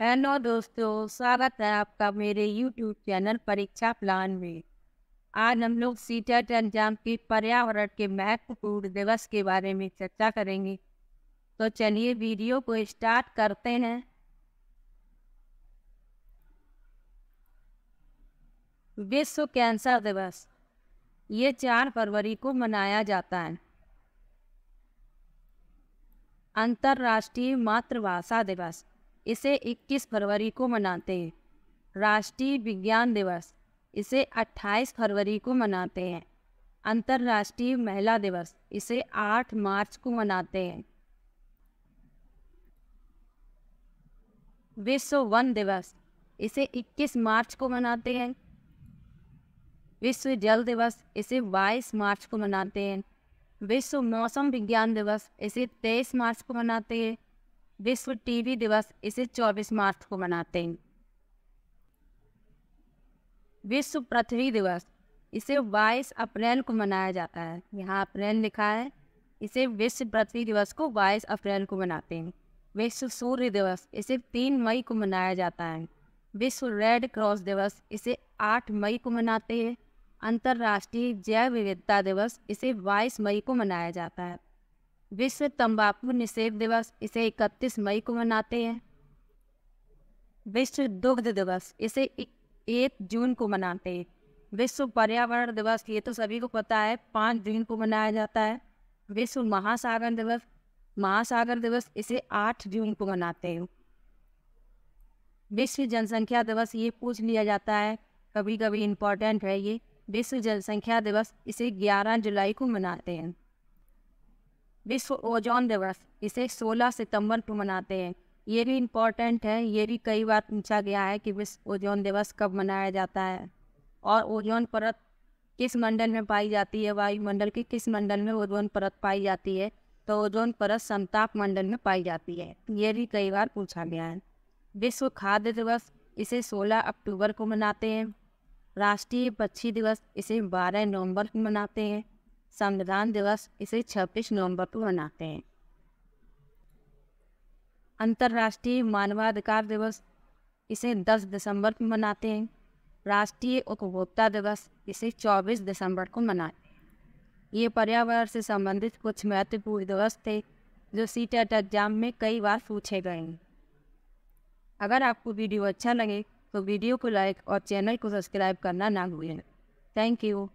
hello दोस्तों स्वागत है आपका मेरे यूट्यूब चैनल परीक्षा प्लान में आज हम लोग सी टेट एग्जाम की पर्यावरण के महत्वपूर्ण दिवस के बारे में चर्चा करेंगे तो चलिए वीडियो को स्टार्ट करते हैं विश्व कैंसर दिवस ये चार फरवरी को मनाया जाता है अंतर्राष्ट्रीय मातृभाषा दिवस इसे 21 फरवरी को मनाते हैं राष्ट्रीय विज्ञान दिवस इसे 28 फरवरी को मनाते हैं अंतर्राष्ट्रीय महिला दिवस इसे 8 मार्च को मनाते हैं विश्व वन दिवस इसे 21 मार्च को मनाते हैं विश्व जल दिवस इसे 22 मार्च को मनाते हैं विश्व मौसम विज्ञान दिवस इसे 23 मार्च को मनाते हैं विश्व टीवी दिवस इसे 24 मार्च को मनाते हैं विश्व पृथ्वी दिवस इसे 22 अप्रैल को मनाया जाता है यहाँ अप्रैल लिखा है इसे विश्व पृथ्वी दिवस को 22 अप्रैल को मनाते हैं विश्व सूर्य दिवस इसे 3 मई को मनाया जाता है विश्व रेड क्रॉस दिवस इसे 8 मई को मनाते हैं अंतर्राष्ट्रीय जैव विविधता दिवस इसे 22 मई को मनाया जाता है विश्व तंबाकू निषेध दिवस इसे 31 मई को मनाते हैं विश्व दुग्ध दिवस इसे एक जून को मनाते हैं विश्व पर्यावरण दिवस ये तो सभी को पता है पाँच जून को मनाया जाता है विश्व महासागर दिवस महासागर दिवस इसे आठ जून को मनाते हैं विश्व जनसंख्या दिवस ये पूछ लिया जाता है कभी कभी इम्पोर्टेंट है ये विश्व जनसंख्या दिवस इसे 11 जुलाई को मनाते हैं विश्व ओजोन दिवस इसे 16 सितंबर को मनाते हैं ये भी इम्पोर्टेंट है ये भी कई बार पूछा गया है कि विश्व ओजोन दिवस कब मनाया जाता है और ओजोन परत किस मंडल में पाई जाती है वायुमंडल के किस मंडल में ओजोन परत पाई जाती है तो ओजोन परत समताप मंडल में पाई जाती है ये भी कई बार पूछा गया है विश्व खाद्य दिवस इसे 16 अक्टूबर को मनाते हैं राष्ट्रीय पक्षी दिवस इसे 12 नवंबर को मनाते हैं संविधान दिवस इसे 26 नवंबर को मनाते हैं अंतर्राष्ट्रीय मानवाधिकार दिवस इसे 10 दिसंबर को मनाते हैं राष्ट्रीय उपभोक्ता दिवस इसे 24 दिसंबर को मनाते हैं ये पर्यावरण से संबंधित कुछ महत्वपूर्ण दिवस थे जो सी टेट एग्जाम में कई बार पूछे गए हैं अगर आपको वीडियो अच्छा लगे तो वीडियो को लाइक और चैनल को सब्सक्राइब करना ना भूलें थैंक यू